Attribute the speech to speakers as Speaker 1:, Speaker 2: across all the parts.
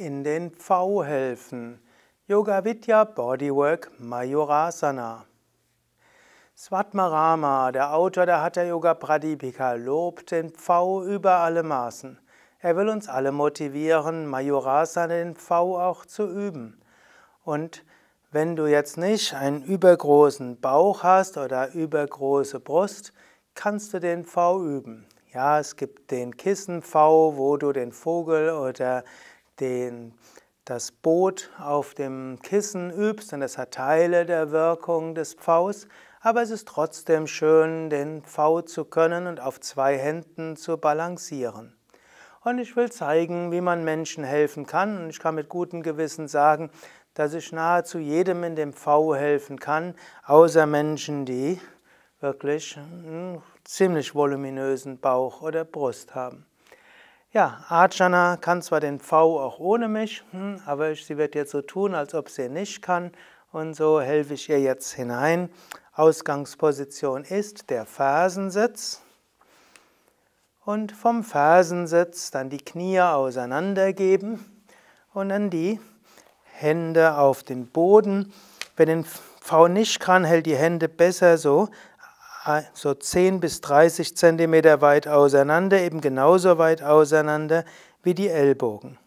Speaker 1: in den Pfau helfen Yoga Vidya Bodywork Majorasana. Swatmarama, der Autor der Hatha Yoga Pradipika, lobt den Pfau über alle Maßen. Er will uns alle motivieren, Majorasana den Pfau auch zu üben. Und wenn du jetzt nicht einen übergroßen Bauch hast oder übergroße Brust, kannst du den V üben. Ja, es gibt den Kissen V, wo du den Vogel oder den, das Boot auf dem Kissen übst, denn das hat Teile der Wirkung des Pfaus, aber es ist trotzdem schön, den Pfau zu können und auf zwei Händen zu balancieren. Und ich will zeigen, wie man Menschen helfen kann. Und ich kann mit gutem Gewissen sagen, dass ich nahezu jedem in dem Pfau helfen kann, außer Menschen, die wirklich einen ziemlich voluminösen Bauch oder Brust haben. Ja, Ajana kann zwar den V auch ohne mich, hm, aber sie wird jetzt so tun, als ob sie nicht kann. Und so helfe ich ihr jetzt hinein. Ausgangsposition ist der Fersensitz. Und vom Fersensitz dann die Knie auseinandergeben und dann die Hände auf den Boden. Wenn den V nicht kann, hält die Hände besser so, so 10 bis 30 Zentimeter weit auseinander, eben genauso weit auseinander wie die Ellbogen.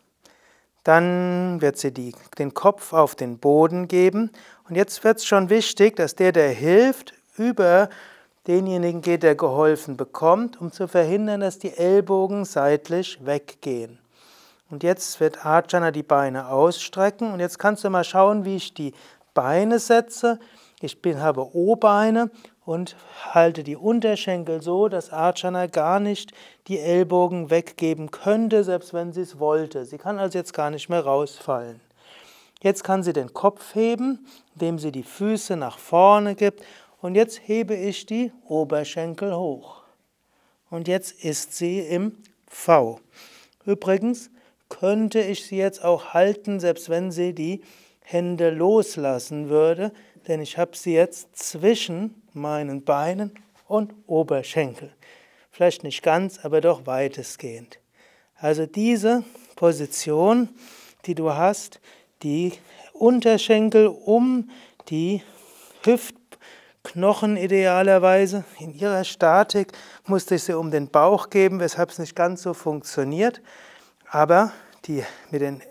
Speaker 1: Dann wird sie die, den Kopf auf den Boden geben. Und jetzt wird es schon wichtig, dass der, der hilft, über denjenigen geht, der geholfen bekommt, um zu verhindern, dass die Ellbogen seitlich weggehen. Und jetzt wird Arjana die Beine ausstrecken. Und jetzt kannst du mal schauen, wie ich die Beine setze. Ich bin, habe O-Beine und halte die Unterschenkel so, dass Archana gar nicht die Ellbogen weggeben könnte, selbst wenn sie es wollte. Sie kann also jetzt gar nicht mehr rausfallen. Jetzt kann sie den Kopf heben, indem sie die Füße nach vorne gibt. Und jetzt hebe ich die Oberschenkel hoch. Und jetzt ist sie im V. Übrigens könnte ich sie jetzt auch halten, selbst wenn sie die Hände loslassen würde, denn ich habe sie jetzt zwischen meinen Beinen und Oberschenkel. Vielleicht nicht ganz, aber doch weitestgehend. Also diese Position, die du hast, die Unterschenkel um die Hüftknochen idealerweise. In ihrer Statik musste ich sie um den Bauch geben, weshalb es nicht ganz so funktioniert. Aber die, mit den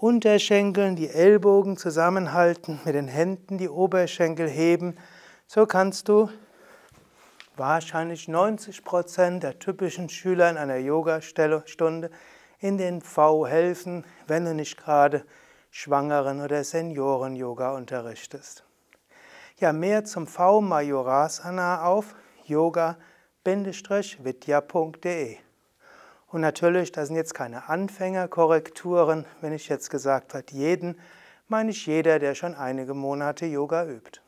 Speaker 1: Unterschenkeln die Ellbogen zusammenhalten, mit den Händen die Oberschenkel heben. So kannst du wahrscheinlich 90 Prozent der typischen Schüler in einer Yoga-Stunde in den V helfen, wenn du nicht gerade Schwangeren- oder Senioren-Yoga unterrichtest. Ja, mehr zum V Majorasana auf yoga-vidya.de und natürlich, das sind jetzt keine Anfängerkorrekturen. Wenn ich jetzt gesagt habe, jeden, meine ich jeder, der schon einige Monate Yoga übt.